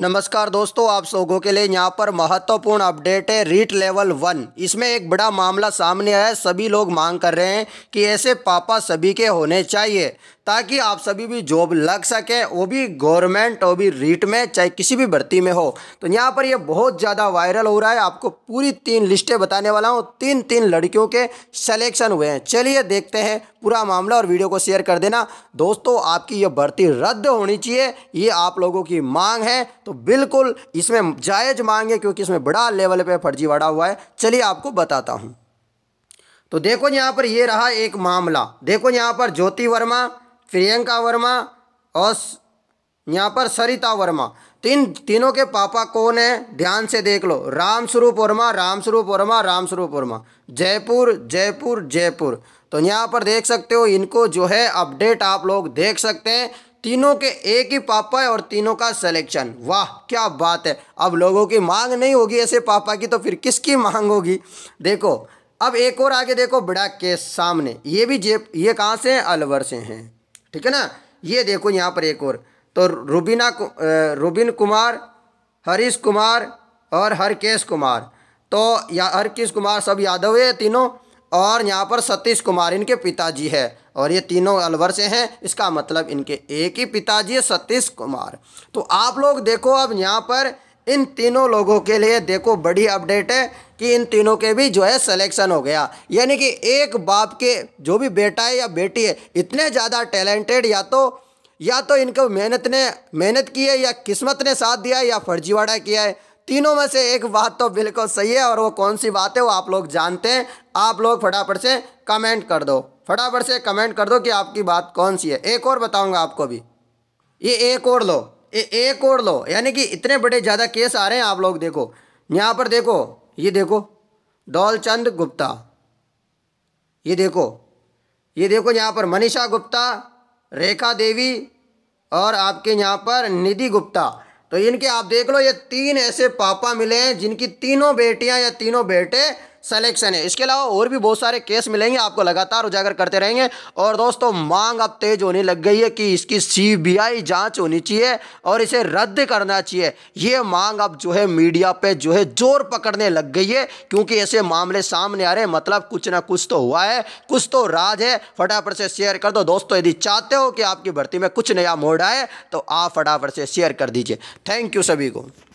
नमस्कार दोस्तों आप लोगों के लिए यहाँ पर महत्वपूर्ण अपडेट है रीट लेवल वन इसमें एक बड़ा मामला सामने आया सभी लोग मांग कर रहे हैं कि ऐसे पापा सभी के होने चाहिए ताकि आप सभी भी जॉब लग सके वो भी गवर्नमेंट वो भी रीट में चाहे किसी भी भर्ती में हो तो यहाँ पर ये बहुत ज़्यादा वायरल हो रहा है आपको पूरी तीन लिस्टें बताने वाला हूँ तीन तीन लड़कियों के सलेक्शन हुए हैं चलिए देखते हैं पूरा मामला और वीडियो को शेयर कर देना दोस्तों आपकी ये भर्ती रद्द होनी चाहिए ये आप लोगों की मांग है तो बिल्कुल इसमें जायज़ मांग है क्योंकि इसमें बड़ा लेवल पर फर्जीवाड़ा हुआ है चलिए आपको बताता हूँ तो देखो यहाँ पर ये रहा एक मामला देखो यहाँ पर ज्योति वर्मा प्रियंका वर्मा और यहाँ पर सरिता वर्मा तीन तीनों के पापा कौन है ध्यान से देख लो रामस्वरूप वर्मा रामस्वरूप वर्मा रामस्वरूप वर्मा जयपुर जयपुर जयपुर तो यहाँ पर देख सकते हो इनको जो है अपडेट आप लोग देख सकते हैं तीनों के एक ही पापा है और तीनों का सिलेक्शन वाह क्या बात है अब लोगों की मांग नहीं होगी ऐसे पापा की तो फिर किसकी मांग होगी देखो अब एक और आगे देखो बड़ा केस सामने ये भी जे ये कहाँ से हैं अलवर से हैं ठीक है ना ये देखो यहाँ पर एक और तो रुबीना कु, रुबिन कुमार हरीश कुमार और हरकेश कुमार तो या हरकेश कुमार सब यादव है तीनों और यहाँ पर सतीश कुमार इनके पिताजी है और ये तीनों अलवर से हैं इसका मतलब इनके एक ही पिताजी है सतीश कुमार तो आप लोग देखो अब यहाँ पर इन तीनों लोगों के लिए देखो बड़ी अपडेट है कि इन तीनों के भी जो है सिलेक्शन हो गया यानी कि एक बाप के जो भी बेटा है या बेटी है इतने ज़्यादा टैलेंटेड या तो या तो इनको मेहनत ने मेहनत की है या किस्मत ने साथ दिया है या फर्जीवाड़ा किया है तीनों में से एक बात तो बिल्कुल सही है और वो कौन सी बात है वो आप लोग जानते हैं आप लोग फटाफट से कमेंट कर दो फटाफट से कमेंट कर दो कि आपकी बात कौन सी है एक और बताऊंगा आपको भी ये एक और लो ए, एक और लो यानी कि इतने बड़े ज़्यादा केस आ रहे हैं आप लोग देखो यहाँ पर देखो ये देखो दौलचंद गुप्ता ये देखो ये देखो यहाँ पर मनीषा गुप्ता रेखा देवी और आपके यहाँ पर निधि गुप्ता तो इनके आप देख लो ये तीन ऐसे पापा मिले हैं जिनकी तीनों बेटियाँ या तीनों बेटे सेलेक्शन है इसके अलावा और भी बहुत सारे केस मिलेंगे आपको लगातार उजागर करते रहेंगे और दोस्तों मांग अब तेज होने लग गई है कि इसकी सीबीआई जांच होनी चाहिए और इसे रद्द करना चाहिए ये मांग अब जो है मीडिया पे जो है जोर पकड़ने लग गई है क्योंकि ऐसे मामले सामने आ रहे हैं मतलब कुछ ना कुछ तो हुआ है कुछ तो राज है फटाफट से शेयर कर दो दोस्तों यदि चाहते हो कि आपकी भर्ती में कुछ नया मोड़ आए तो आप फटाफट से शेयर कर दीजिए थैंक यू सभी को